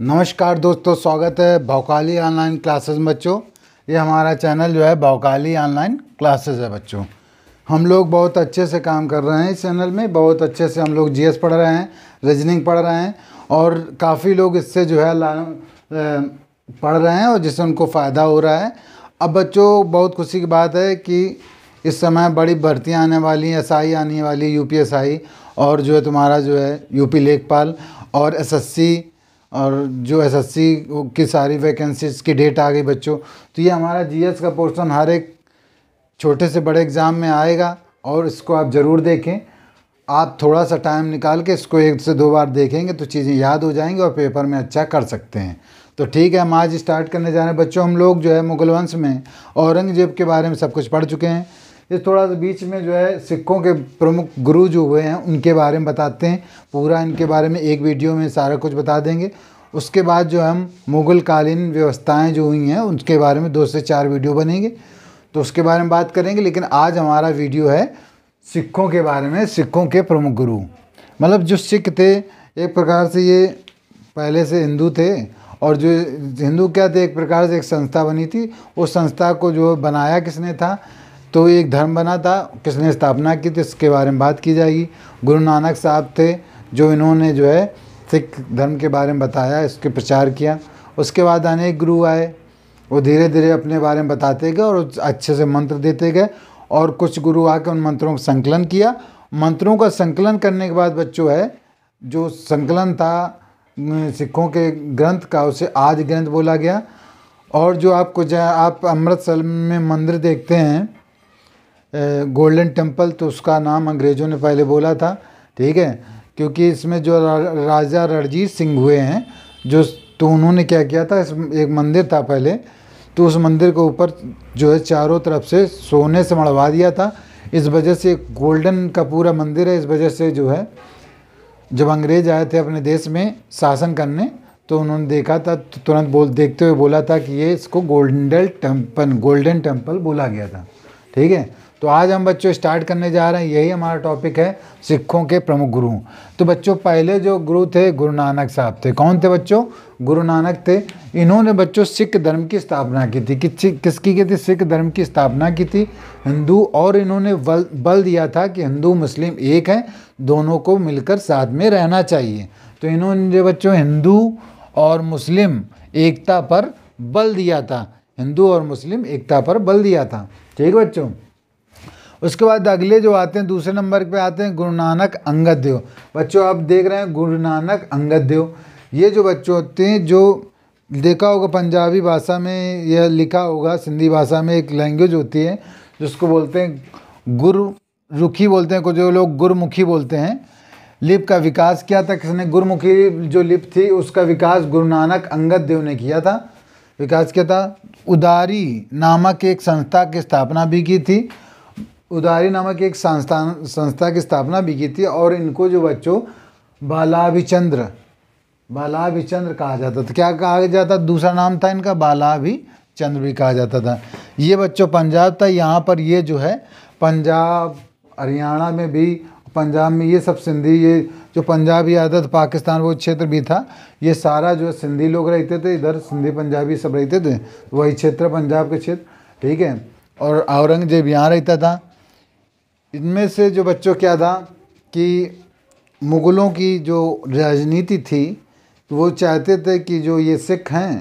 नमस्कार दोस्तों स्वागत है भौकाली ऑनलाइन क्लासेस बच्चों ये हमारा चैनल जो है भौकाली ऑनलाइन क्लासेस है बच्चों हम लोग बहुत अच्छे से काम कर रहे हैं इस चैनल में बहुत अच्छे से हम लोग जीएस पढ़ रहे हैं रीजनिंग पढ़ रहे हैं और काफ़ी लोग इससे जो है पढ़ रहे हैं और जिससे उनको फ़ायदा हो रहा है अब बच्चों बहुत खुशी की बात है कि इस समय बड़ी भर्तियाँ आने वाली एस आई आने वाली यू पी एस आई और जो है तुम्हारा जो है यूपी लेखपाल और एसएससी और जो एसएससी की सारी वैकेंसीज की डेट आ गई बच्चों तो ये हमारा जीएस का पोर्शन हर एक छोटे से बड़े एग्ज़ाम में आएगा और इसको आप ज़रूर देखें आप थोड़ा सा टाइम निकाल के इसको एक से दो बार देखेंगे तो चीज़ें याद हो जाएंगी और पेपर में अच्छा कर सकते हैं तो ठीक है हम आज स्टार्ट करने जा रहे हैं बच्चों हम लोग जो है मुगल वंश में औरंगजेब के बारे में सब कुछ पढ़ चुके हैं इस थोड़ा सा बीच में जो है सिखों के प्रमुख गुरु जो हुए हैं उनके बारे में बताते हैं पूरा इनके बारे में एक वीडियो में सारा कुछ बता देंगे उसके बाद जो हम मुग़ल कालीन व्यवस्थाएँ जो हुई हैं उनके बारे में दो से चार वीडियो बनेंगे तो उसके बारे में बात करेंगे लेकिन आज हमारा वीडियो है सिखों के बारे में सिखों के प्रमुख गुरु मतलब जो सिख थे एक प्रकार से ये पहले से हिंदू थे और जो हिंदू क्या थे एक प्रकार से एक संस्था बनी थी उस संस्था को जो बनाया किसने था तो एक धर्म बना था किसने स्थापना की तो इसके बारे में बात की जाएगी गुरु नानक साहब थे जो इन्होंने जो है सिख धर्म के बारे में बताया इसके प्रचार किया उसके बाद अनेक गुरु आए वो धीरे धीरे अपने बारे में बताते गए और अच्छे से मंत्र देते गए और कुछ गुरु आकर उन मंत्रों का संकलन किया मंत्रों का संकलन करने के बाद बच्चों है जो संकलन था सिखों के ग्रंथ का उसे आज ग्रंथ बोला गया और जो आपको आप अमृतसर में मंदिर देखते हैं गोल्डन टेम्पल तो उसका नाम अंग्रेज़ों ने पहले बोला था ठीक है क्योंकि इसमें जो राजा रणजीत सिंह हुए हैं जो तो उन्होंने क्या किया था इस एक मंदिर था पहले तो उस मंदिर के ऊपर जो है चारों तरफ से सोने से मड़वा दिया था इस वजह से गोल्डन का पूरा मंदिर है इस वजह से जो है जब अंग्रेज आए थे अपने देश में शासन करने तो उन्होंने देखा था तो तुरंत बोल देखते हुए बोला था कि ये इसको गोल्डन टेम्पल गोल्डन टेम्पल बोला गया था ठीक है तो आज हम बच्चों स्टार्ट करने जा रहे हैं यही हमारा टॉपिक है सिखों के प्रमुख गुरु तो बच्चों पहले जो गुरु थे गुरु नानक साहब थे कौन थे बच्चों गुरु नानक थे इन्होंने बच्चों सिख धर्म की स्थापना की थी किसकी की थी सिख धर्म की स्थापना की थी हिंदू और इन्होंने बल बल दिया था कि हिंदू मुस्लिम एक हैं दोनों को मिलकर साथ में रहना चाहिए तो इन्होंने बच्चों हिंदू और मुस्लिम एकता पर बल दिया था हिंदू और मुस्लिम एकता पर बल दिया था ठीक है बच्चों उसके बाद अगले जो आते हैं दूसरे नंबर पे आते हैं गुरु नानक अंगद देव बच्चों आप देख रहे हैं गुरु नानक अंगद देव ये जो बच्चों होते हैं जो देखा होगा पंजाबी भाषा में यह लिखा होगा सिंधी भाषा में एक लैंग्वेज होती है जिसको बोलते हैं गुरु रुखी बोलते हैं कुछ लोग गुरमुखी बोलते हैं लिप का विकास किया था किसने गुरुमुखी जो लिप थी उसका विकास गुरु नानक अंगद देव ने किया था विकास किया था उदारी नामक एक संस्था की स्थापना भी की थी उदारी नामक एक संस्थान संस्था की स्थापना भी की थी और इनको जो बच्चों बालाभिचंद्र बालाभिचंद्र कहा जाता था क्या कहा जाता दूसरा नाम था इनका बालाभिचंद्र भी कहा जाता था ये बच्चों पंजाब था यहाँ पर ये जो है पंजाब हरियाणा में भी पंजाब में ये सब सिंधी ये जो पंजाबी आदत पाकिस्तान वो क्षेत्र भी था ये सारा जो है सिंधी लोग रहते थे इधर सिंधी पंजाबी सब रहते थे वही क्षेत्र पंजाब के क्षेत्र ठीक है और औरंगजेब यहाँ रहता था इनमें से जो बच्चों क्या था कि मुग़लों की जो राजनीति थी वो चाहते थे कि जो ये सिख हैं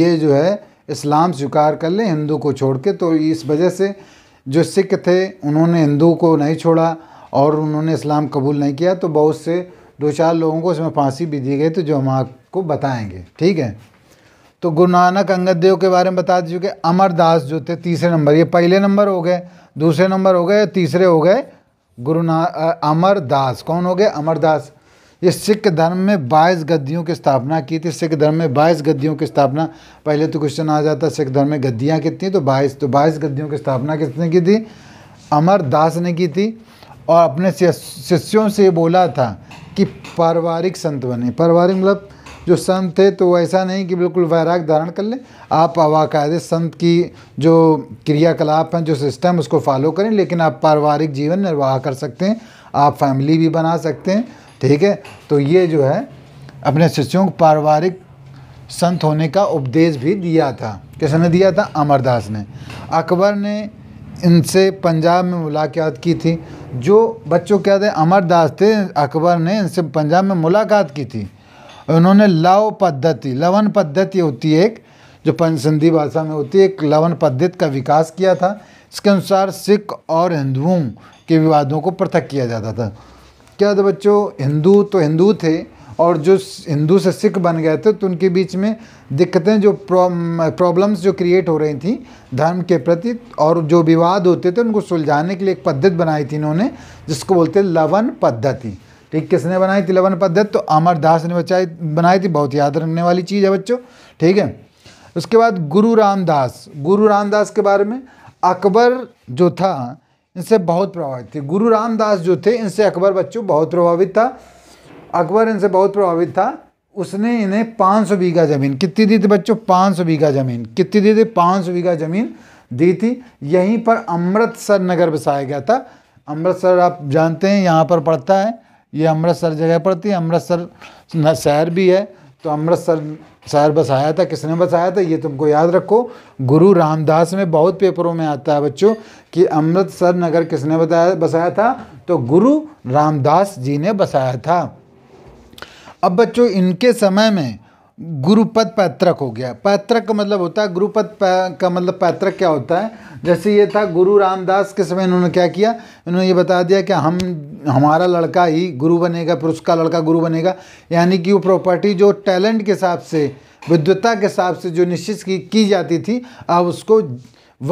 ये जो है इस्लाम स्वीकार कर लें हिंदू को छोड़ के तो इस वजह से जो सिख थे उन्होंने हिंदू को नहीं छोड़ा और उन्होंने इस्लाम कबूल नहीं किया तो बहुत से दो चार लोगों को इसमें फांसी भी दी गई तो जो हम आपको बताएंगे ठीक है तो गुरु नानक अंगद देव के बारे में बता कि अमरदास जो थे तीसरे नंबर ये पहले नंबर हो गए दूसरे नंबर हो गए तीसरे हो गए गुरु ना अमरदास कौन हो गए अमरदास ये सिख धर्म में बाईस गद्दियों की स्थापना की थी सिख धर्म में बाईस गद्दियों की स्थापना पहले तो क्वेश्चन आ जाता सिख धर्म में गद्दियाँ कितनी तो बाईस तो बाईस गद्दियों की स्थापना किसने की थी अमरदास ने की थी और अपने शिष्यों से बोला था कि पारिवारिक संत बने पारिवारिक मतलब जो संत थे तो ऐसा नहीं कि बिल्कुल वैराग धारण कर लें आप बाकायदे संत की जो क्रियाकलाप हैं जो सिस्टम उसको फॉलो करें लेकिन आप पारिवारिक जीवन निर्वाह कर सकते हैं आप फैमिली भी बना सकते हैं ठीक है तो ये जो है अपने शिष्यों को पारिवारिक संत होने का उपदेश भी दिया था किसने दिया था अमरदास ने अकबर ने इनसे पंजाब में मुलाकात की थी जो बच्चों क्या थे अमरदास थे अकबर ने इनसे पंजाब में मुलाकात की थी उन्होंने लव पद्धति लवन पद्धति होती है एक जो पंचसंधि भाषा में होती है एक लवन पद्धति का विकास किया था इसके अनुसार सिख और हिंदुओं के विवादों को पृथक किया जाता था क्या था बच्चों हिंदू तो हिंदू थे और जो हिंदू से सिख बन गए थे तो उनके बीच में दिक्कतें जो प्रॉब्लम्स जो क्रिएट हो रही थी धर्म के प्रति और जो विवाद होते थे उनको सुलझाने के लिए एक पद्धति बनाई थी इन्होंने जिसको बोलते लवन पद्धति ठीक किसने बनाई थी लवन पद्धत तो अमर दास ने बचाई बनाई थी बहुत याद रखने वाली चीज़ है बच्चों ठीक है उसके बाद गुरु रामदास गुरु रामदास के बारे में अकबर जो था इनसे बहुत प्रभावित थे गुरु रामदास जो थे इनसे अकबर बच्चों बहुत प्रभावित था अकबर इनसे बहुत प्रभावित था उसने इन्हें 500 बीघा ज़मीन कितनी दी थी बच्चों 500 बीघा ज़मीन कितनी दी थी 500 बीघा ज़मीन दी थी यहीं पर अमृतसर नगर बसाया गया था अमृतसर आप जानते हैं यहाँ पर पड़ता है ये अमृतसर जगह पड़ती है अमृतसर शहर भी है तो अमृतसर शहर बसाया था किसने बसाया था ये तुमको याद रखो गुरु रामदास में बहुत पेपरों में आता है बच्चों कि अमृतसर नगर किसने बताया बसाया था तो गुरु रामदास जी ने बसाया था अब बच्चों इनके समय में गुरुपद पैतृक हो गया पैतृक का मतलब होता है गुरुपद का मतलब पैतृक क्या होता है जैसे ये था गुरु रामदास के समय इन्होंने क्या किया इन्होंने ये बता दिया कि हम हमारा लड़का ही गुरु बनेगा फिर उसका लड़का गुरु बनेगा यानी कि वो प्रॉपर्टी जो टैलेंट के हिसाब से विद्वता के हिसाब से जो निश्चित की, की जाती थी अब उसको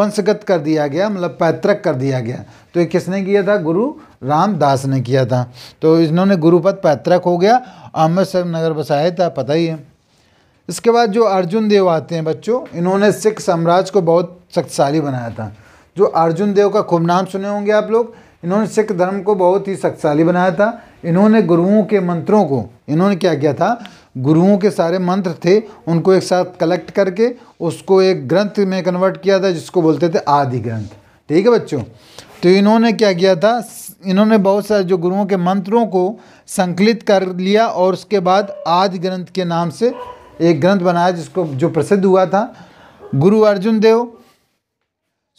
वंशगत कर दिया गया मतलब पैतृक कर दिया गया तो ये किसने किया था गुरु रामदास ने किया था तो इन्होंने गुरुपद पैतृक हो गया अमृतसर नगर बसाया था पता ही है इसके बाद जो अर्जुन देव आते हैं बच्चों इन्होंने सिख साम्राज्य को बहुत शक्तिशाली बनाया था जो अर्जुन देव का खूब नाम सुने होंगे आप लोग इन्होंने सिख धर्म को बहुत ही शक्तिशाली बनाया था इन्होंने गुरुओं के मंत्रों को इन्होंने क्या किया था गुरुओं के सारे मंत्र थे उनको एक साथ कलेक्ट करके उसको एक ग्रंथ में कन्वर्ट किया था जिसको बोलते थे आदि ग्रंथ ठीक है बच्चों तो इन्होंने क्या किया था इन्होंने बहुत सारे जो गुरुओं के मंत्रों को संकलित कर लिया और उसके बाद आदि ग्रंथ के नाम से एक ग्रंथ बनाया जिसको जो प्रसिद्ध हुआ था गुरु अर्जुन देव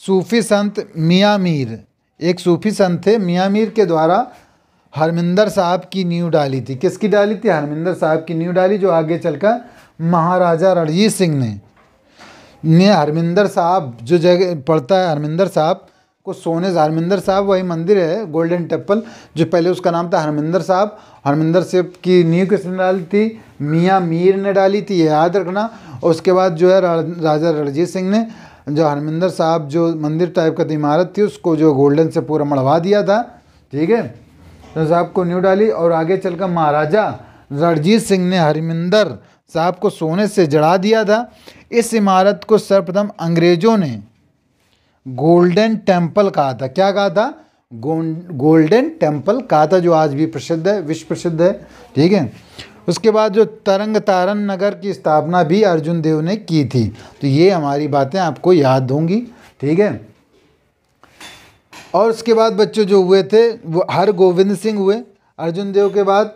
सूफी संत मियाँ मीर एक सूफी संत थे मियाँ मीर के द्वारा हरमिंदर साहब की नींव डाली थी किसकी डाली थी हरमिंदर साहब की नींव डाली जो आगे चलकर महाराजा रणजीत सिंह ने ने हरमिंदर साहब जो जगह पढ़ता है हरमिंदर साहब को सोने से हरमिंदर साहब वही मंदिर है गोल्डन टेम्पल जो पहले उसका नाम था हरमिंदर साहब हरमिंदर सिंह की नींव किसने डाली थी मियाँ मीर ने डाली थी ये याद रखना और उसके बाद जो है राजा रणजीत सिंह ने जो हरमिंदर साहब जो मंदिर टाइप का इमारत थी उसको जो गोल्डन से पूरा मढ़वा दिया था ठीक है तो साहब को न्यू डाली और आगे कर महाराजा रणजीत सिंह ने हरमिंदर साहब को सोने से जड़ा दिया था इस इमारत को सर्वप्रथम अंग्रेज़ों ने गोल्डन टेम्पल कहा था क्या कहा था गोल्डन टेम्पल कहा था जो आज भी प्रसिद्ध है विश्व प्रसिद्ध है ठीक है उसके बाद जो तरंग तारण नगर की स्थापना भी अर्जुन देव ने की थी तो ये हमारी बातें आपको याद होंगी ठीक है और उसके बाद बच्चों जो हुए थे वो हर गोविंद सिंह हुए अर्जुन देव के बाद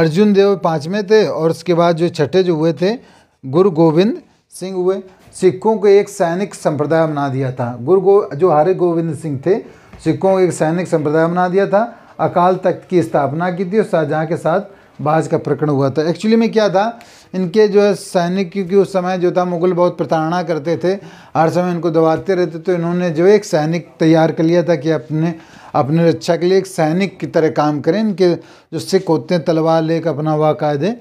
अर्जुन देव पाँचवें थे और उसके बाद जो छठे जो हुए थे गुरु गोविंद सिंह हुए सिखों को एक सैनिक संप्रदाय बना दिया था गुरु गो जो हरे गोविंद सिंह थे सिखों को एक सैनिक संप्रदाय बना दिया था अकाल तख्त की स्थापना की थी और शाहजहाँ के साथ बाज का प्रकरण हुआ था एक्चुअली में क्या था इनके जो है सैनिक क्योंकि उस समय जो था मुगल बहुत प्रताड़ना करते थे हर समय इनको दबाते रहते तो इन्होंने जो एक सैनिक तैयार कर लिया था कि अपने अपने रक्षा के लिए एक सैनिक की तरह काम करें इनके जो सिख होते हैं तलवार लेकर अपना वाकायदे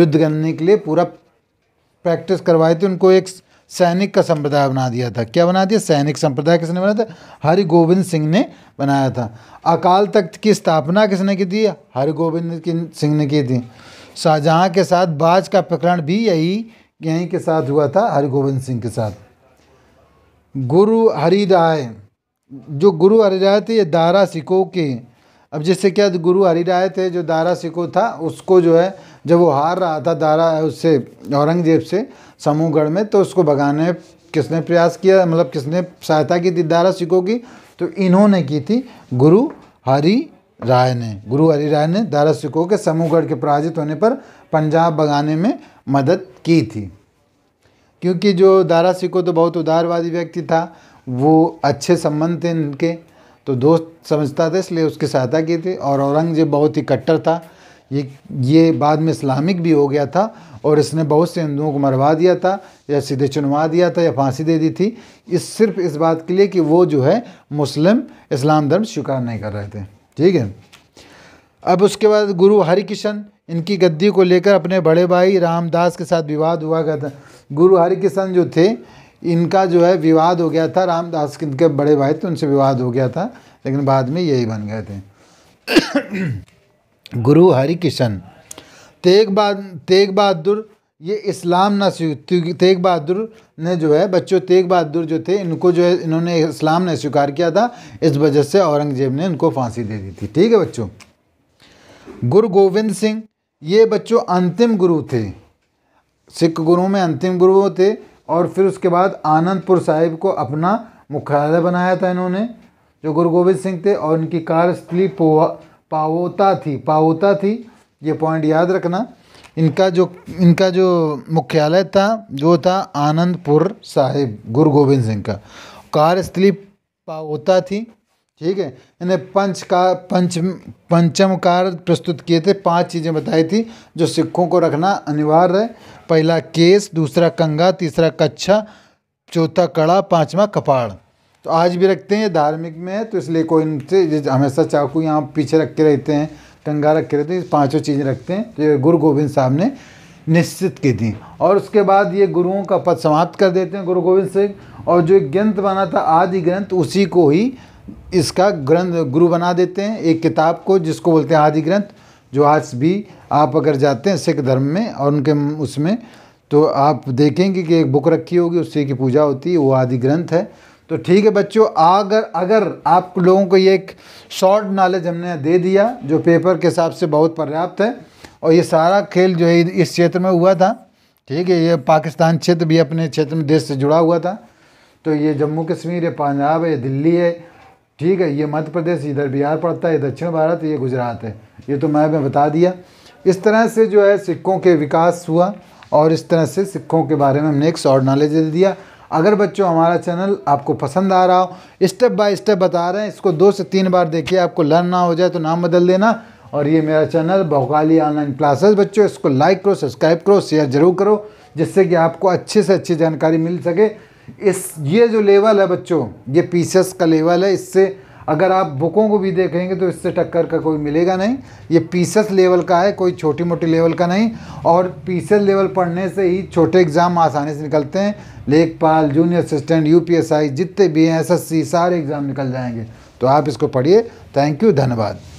युद्ध करने के लिए पूरा प्रैक्टिस करवाए थे उनको एक सैनिक का संप्रदाय बना दिया था क्या बना दिया सैनिक संप्रदाय किसने बनाया था हरि गोविंद सिंह ने बनाया था अकाल तख्त की स्थापना किसने की थी हरि गोविंद सिंह ने की थी शाहजहाँ के साथ बाज का प्रकरण भी यही यहीं के साथ हुआ था हरिगोविंद सिंह के साथ गुरु हरिराय जो गुरु हरिराय थे ये दारा सिखों के अब जैसे क्या गुरु हरिराय थे जो दारा सिखों था उसको जो है जब वो हार रहा था दारा उससे औरंगजेब से समूहगढ़ में तो उसको भगाने किसने प्रयास किया मतलब किसने सहायता की थी दारा सिखों की तो इन्होंने की थी गुरु हरि राय ने गुरु हरि राय ने दारा सिखों के समूहगढ़ के पराजित होने पर पंजाब भगाने में मदद की थी क्योंकि जो दारा सिखो तो बहुत उदारवादी व्यक्ति था वो अच्छे संबंध थे इनके तो दोस्त समझता था इसलिए उसकी सहायता की थी और औरंगजेब बहुत ही कट्टर था ये ये बाद में इस्लामिक भी हो गया था और इसने बहुत से हिंदुओं को मरवा दिया था या सीधे चुनवा दिया था या फांसी दे दी थी इस सिर्फ इस बात के लिए कि वो जो है मुस्लिम इस्लाम धर्म स्वीकार नहीं कर रहे थे ठीक है अब उसके बाद गुरु हरिकिशन इनकी गद्दी को लेकर अपने बड़े भाई रामदास के साथ विवाद हुआ गया था गुरु हरिकिशन जो थे इनका जो है विवाद हो गया था रामदास के इनके बड़े भाई थे उनसे विवाद हो गया था लेकिन बाद में यही बन गए थे गुरु हरि किशन तेग बहाद तेग बहादुर ये इस्लाम ना स्वीकार तेग बहादुर ने जो है बच्चों तेग बहादुर जो थे इनको जो है इन्होंने इस्लाम ने स्वीकार किया था इस वजह से औरंगजेब ने इनको फांसी दे दी थी ठीक है बच्चों गुरु गोविंद सिंह ये बच्चों अंतिम गुरु थे सिख गुरुओं में अंतिम गुरु थे और फिर उसके बाद आनंदपुर साहिब को अपना मुख्यालय बनाया था इन्होंने जो गुरु गोविंद सिंह थे और इनकी कार्यस्थली पोहा पावोता थी पावोता थी ये पॉइंट याद रखना इनका जो इनका जो मुख्यालय था जो था आनंदपुर साहिब गुरु गोविंद सिंह का कार्यस्थली पावोता थी ठीक है इन्हें पंच का पंच पंचम कार प्रस्तुत किए थे पांच चीज़ें बताई थी जो सिखों को रखना अनिवार्य है पहला केस दूसरा कंगा तीसरा कच्छा चौथा कड़ा पांचवा कपाड़ तो आज भी रखते हैं धार्मिक में तो इसलिए कोई हमेशा चाकू यहाँ पीछे रख के रहते हैं टंगा रख के रहते हैं पाँचों चीज़ें रखते हैं तो गुरु गोविंद साहब ने निश्चित की थी और उसके बाद ये गुरुओं का पद समाप्त कर देते हैं गुरु गोविंद सिंह और जो एक ग्रंथ बना था आदि ग्रंथ उसी को ही इसका ग्रंथ गुरु बना देते हैं एक किताब को जिसको बोलते हैं आदि ग्रंथ जो आज भी आप अगर जाते हैं सिख धर्म में और उनके उसमें तो आप देखेंगे कि एक बुक रखी होगी उसी की पूजा होती है वो आदि ग्रंथ है तो ठीक है बच्चों अगर अगर आप लोगों को ये एक शॉर्ट नॉलेज हमने दे दिया जो पेपर के हिसाब से बहुत पर्याप्त है और ये सारा खेल जो है इस क्षेत्र में हुआ था ठीक है ये पाकिस्तान क्षेत्र भी अपने क्षेत्र में देश से जुड़ा हुआ था तो ये जम्मू कश्मीर है पंजाब है दिल्ली है ठीक है ये मध्य प्रदेश इधर बिहार पड़ता है दक्षिण भारत ये गुजरात है ये तो मैं बता दिया इस तरह से जो है सिक्कों के विकास हुआ और इस तरह से सिक्कों के बारे में हमने एक शॉर्ट नॉलेज दे दिया अगर बच्चों हमारा चैनल आपको पसंद आ रहा हो स्टेप बाय स्टेप बता रहे हैं इसको दो से तीन बार देखिए आपको लर्न ना हो जाए तो नाम बदल देना और ये मेरा चैनल बहुकाली ऑनलाइन क्लासेस बच्चों इसको लाइक करो सब्सक्राइब करो शेयर ज़रूर करो जिससे कि आपको अच्छे से अच्छी जानकारी मिल सके इस ये जो लेवल है बच्चों ये पी का लेवल है इससे अगर आप बुकों को भी देखेंगे तो इससे टक्कर का कोई मिलेगा नहीं ये पीसेस लेवल का है कोई छोटी मोटी लेवल का नहीं और पीसेस लेवल पढ़ने से ही छोटे एग्ज़ाम आसानी से निकलते हैं लेखपाल जूनियर असिस्टेंट यूपीएसआई जितने भी हैं एसएससी सारे एग्ज़ाम निकल जाएंगे तो आप इसको पढ़िए थैंक यू धन्यवाद